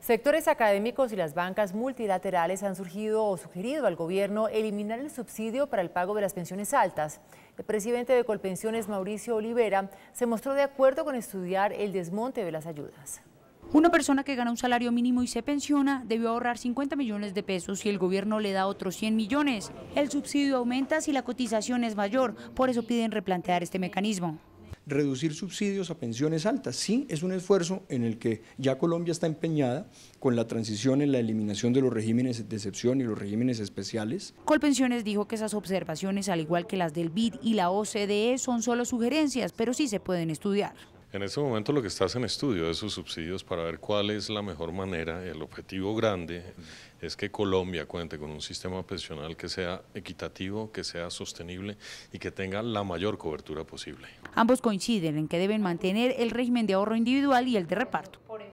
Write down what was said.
Sectores académicos y las bancas multilaterales han surgido o sugerido al gobierno eliminar el subsidio para el pago de las pensiones altas. El presidente de Colpensiones, Mauricio Olivera, se mostró de acuerdo con estudiar el desmonte de las ayudas. Una persona que gana un salario mínimo y se pensiona debió ahorrar 50 millones de pesos si el gobierno le da otros 100 millones. El subsidio aumenta si la cotización es mayor, por eso piden replantear este mecanismo reducir subsidios a pensiones altas. Sí, es un esfuerzo en el que ya Colombia está empeñada con la transición en la eliminación de los regímenes de excepción y los regímenes especiales. Colpensiones dijo que esas observaciones, al igual que las del BID y la OCDE, son solo sugerencias, pero sí se pueden estudiar. En este momento lo que estás en estudio es sus subsidios para ver cuál es la mejor manera, el objetivo grande es que Colombia cuente con un sistema pensional que sea equitativo, que sea sostenible y que tenga la mayor cobertura posible. Ambos coinciden en que deben mantener el régimen de ahorro individual y el de reparto.